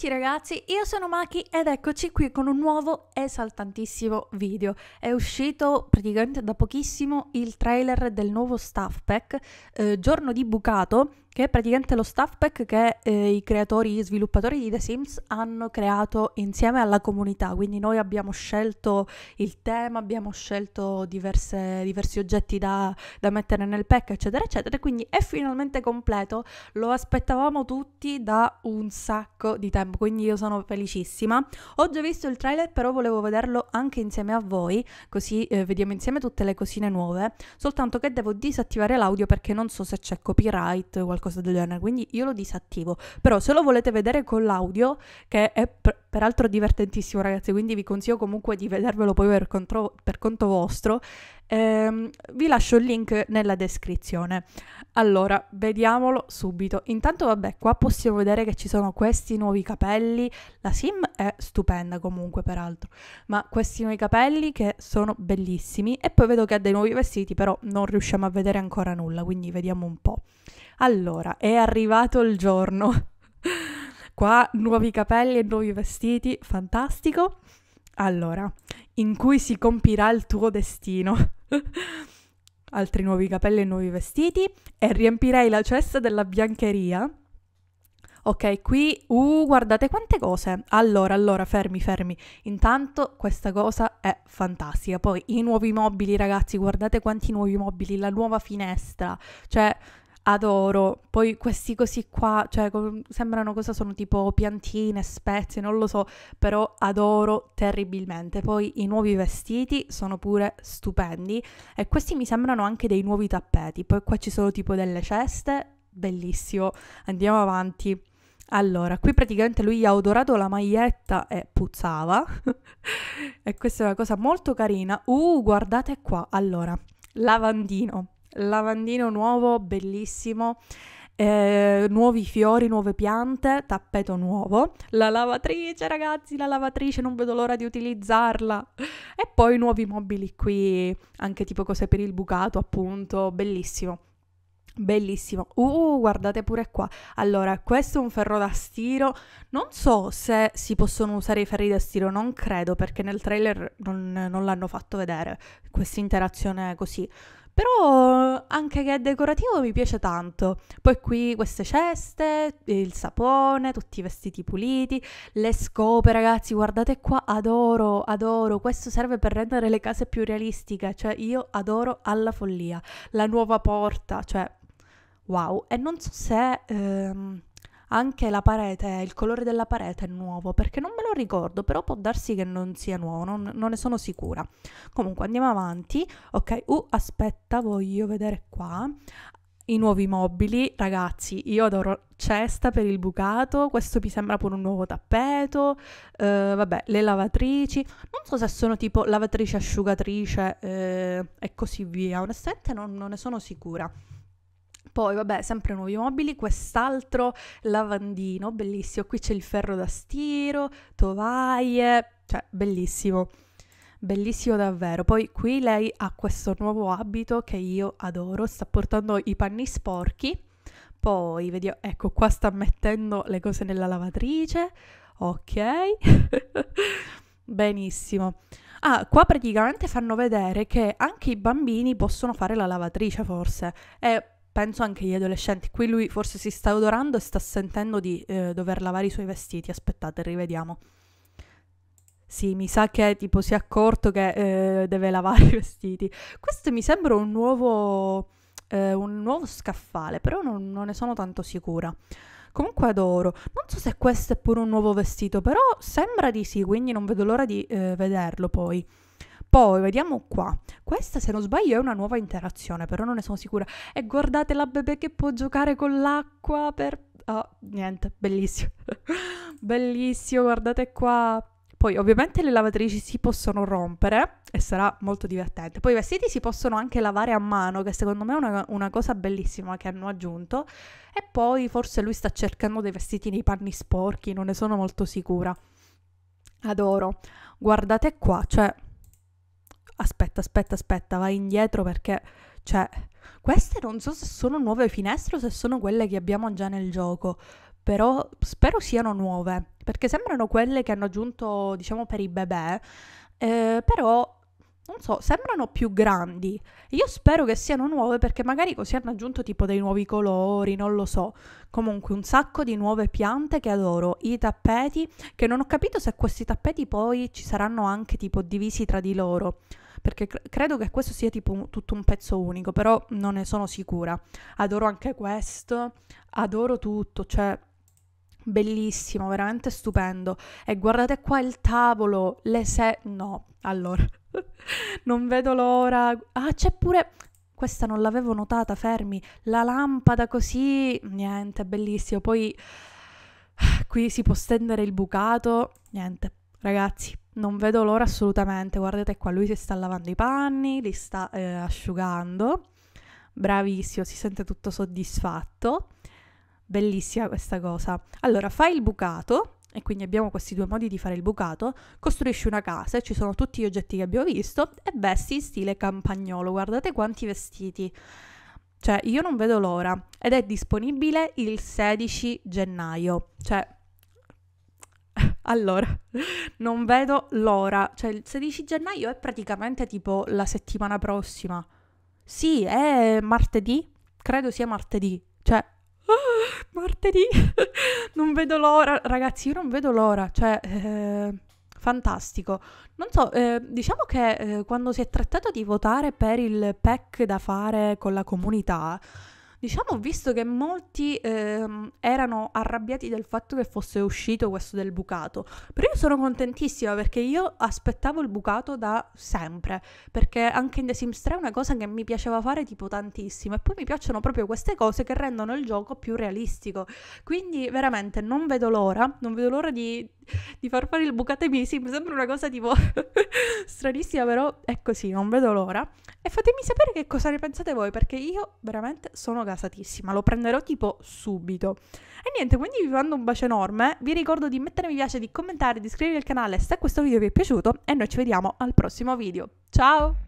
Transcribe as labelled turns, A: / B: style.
A: tutti ragazzi, io sono Maki ed eccoci qui con un nuovo esaltantissimo video. È uscito praticamente da pochissimo il trailer del nuovo staff pack, eh, giorno di bucato, che è praticamente lo staff pack che eh, i creatori, gli sviluppatori di The Sims hanno creato insieme alla comunità. Quindi noi abbiamo scelto il tema, abbiamo scelto diverse, diversi oggetti da, da, mettere nel pack, eccetera, eccetera. Quindi è finalmente completo, lo aspettavamo tutti da un sacco di tempo, quindi io sono felicissima. Ho già visto il trailer, però volevo vederlo anche insieme a voi, così eh, vediamo insieme tutte le cosine nuove. Soltanto che devo disattivare l'audio perché non so se c'è copyright o qualcosa qualcosa del genere, quindi io lo disattivo. Però se lo volete vedere con l'audio, che è per- peraltro divertentissimo ragazzi, quindi vi consiglio comunque di vedervelo poi per, contro- per conto vostro, Ehm, vi lascio il link nella descrizione. Allora, vediamolo subito. Intanto, vabbè, qua possiamo vedere che ci sono questi nuovi capelli. La sim è stupenda comunque, peraltro. Ma questi nuovi capelli che sono bellissimi. E poi vedo che ha dei nuovi vestiti, però non riusciamo a vedere ancora nulla, quindi vediamo un po'. Allora, è arrivato il giorno. qua nuovi capelli e nuovi vestiti, fantastico. Allora, in cui si compirà il tuo destino. altri nuovi capelli e nuovi vestiti e riempirei la cesta della biancheria. Ok, qui, uh, guardate quante cose. Allora, allora, fermi, fermi. Intanto questa cosa è fantastica. Poi i nuovi mobili, ragazzi, guardate quanti nuovi mobili, la nuova finestra. Cioè, adoro. Poi questi così qua, cioè sembrano cosa sono tipo piantine, spezie, non lo so, però adoro terribilmente. Poi i nuovi vestiti sono pure stupendi e questi mi sembrano anche dei nuovi tappeti. Poi qua ci sono tipo delle ceste, bellissimo. Andiamo avanti. Allora, qui praticamente lui ha odorato la maglietta e puzzava. e questa è una cosa molto carina. Uh, guardate qua. Allora, lavandino lavandino nuovo, bellissimo. Eh, nuovi fiori, nuove piante, tappeto nuovo, la lavatrice ragazzi, la lavatrice non vedo l'ora di utilizzarla e poi nuovi mobili qui, anche tipo cose per il bucato appunto, bellissimo. Bellissimo. Uh, guardate pure qua. Allora, questo è un ferro da stiro. Non so se si possono usare i ferri da stiro, non credo, perché nel trailer non, non l'hanno fatto vedere questa interazione così. Però anche che è decorativo mi piace tanto. Poi qui queste ceste, il sapone, tutti i vestiti puliti, le scope ragazzi, guardate qua, adoro, adoro. Questo serve per rendere le case più realistiche, cioè io adoro alla follia. La nuova porta, cioè wow. E non so se... Ehm anche la parete, il colore della parete è nuovo, perché non me lo ricordo, però può darsi che non sia nuovo, non, non ne sono sicura. Comunque andiamo avanti, ok? Uh, aspetta, voglio vedere qua i nuovi mobili, ragazzi, io adoro cesta per il bucato, questo mi sembra pure un nuovo tappeto, eh, vabbè, le lavatrici, non so se sono tipo lavatrice, asciugatrice eh, e così via, onestamente non, non ne sono sicura. Poi, vabbè, sempre nuovi mobili, quest'altro lavandino, bellissimo. Qui c'è il ferro da stiro, tovaglie, cioè bellissimo. Bellissimo davvero. Poi qui lei ha questo nuovo abito che io adoro, sta portando i panni sporchi. Poi, vediamo, ecco, qua sta mettendo le cose nella lavatrice. Ok. Benissimo. Ah, qua praticamente fanno vedere che anche i bambini possono fare la lavatrice, forse. E penso anche gli adolescenti. Qui lui forse si sta odorando e sta sentendo di eh, dover lavare i suoi vestiti. Aspettate, rivediamo. Sì, mi sa che tipo si è accorto che eh, deve lavare i vestiti. Questo mi sembra un nuovo, eh, un nuovo scaffale, però non, non ne sono tanto sicura. Comunque adoro. Non so se questo è pure un nuovo vestito, però sembra di sì, quindi non vedo l'ora di eh, vederlo poi. Poi vediamo qua. Questa, se non sbaglio, è una nuova interazione, però non ne sono sicura. E guardate la bebè che può giocare con l'acqua per... Oh, niente, bellissimo. bellissimo, guardate qua. Poi ovviamente le lavatrici si possono rompere e sarà molto divertente. Poi i vestiti si possono anche lavare a mano, che secondo me è una, una cosa bellissima che hanno aggiunto. E poi forse lui sta cercando dei vestiti nei panni sporchi, non ne sono molto sicura. Adoro. Guardate qua, cioè aspetta, aspetta, aspetta, vai indietro perché, cioè, queste non so se sono nuove finestre o se sono quelle che abbiamo già nel gioco, però spero siano nuove, perché sembrano quelle che hanno aggiunto, diciamo, per i bebè, eh, però non so, sembrano più grandi. Io spero che siano nuove perché magari così hanno aggiunto tipo dei nuovi colori, non lo so. Comunque un sacco di nuove piante che adoro, i tappeti, che non ho capito se questi tappeti poi ci saranno anche tipo divisi tra di loro perché cre- credo che questo sia tipo un, tutto un pezzo unico, però non ne sono sicura. Adoro anche questo, adoro tutto, cioè bellissimo, veramente stupendo. E guardate qua il tavolo, le se... No, allora, non vedo l'ora. Ah, c'è pure... Questa non l'avevo notata, fermi. La lampada così, niente, bellissimo. Poi qui si può stendere il bucato, niente, Ragazzi, non vedo l'ora assolutamente. Guardate qua, lui si sta lavando i panni, li sta eh, asciugando. Bravissimo, si sente tutto soddisfatto. Bellissima questa cosa. Allora, fai il bucato, e quindi abbiamo questi due modi di fare il bucato. Costruisci una casa, e ci sono tutti gli oggetti che abbiamo visto, e vesti in stile campagnolo. Guardate quanti vestiti. Cioè, io non vedo l'ora. Ed è disponibile il 16 gennaio. Cioè, allora, non vedo l'ora. Cioè, il 16 gennaio è praticamente tipo la settimana prossima. Sì, è martedì. Credo sia martedì. Cioè, oh, martedì. non vedo l'ora. Ragazzi, io non vedo l'ora. Cioè, eh, fantastico. Non so, eh, diciamo che eh, quando si è trattato di votare per il PEC da fare con la comunità Diciamo, visto che molti ehm, erano arrabbiati del fatto che fosse uscito questo del bucato, però io sono contentissima perché io aspettavo il bucato da sempre, perché anche in The Sims 3 è una cosa che mi piaceva fare tipo tantissimo e poi mi piacciono proprio queste cose che rendono il gioco più realistico. Quindi veramente non vedo l'ora, non vedo l'ora di di far fare il bucate mi sembra una cosa tipo stranissima, però è così, non vedo l'ora. E fatemi sapere che cosa ne pensate voi, perché io veramente sono gasatissima, lo prenderò tipo subito. E niente, quindi vi mando un bacio enorme, vi ricordo di mettere mi piace, di commentare, di iscrivervi al canale se questo video vi è piaciuto e noi ci vediamo al prossimo video. Ciao!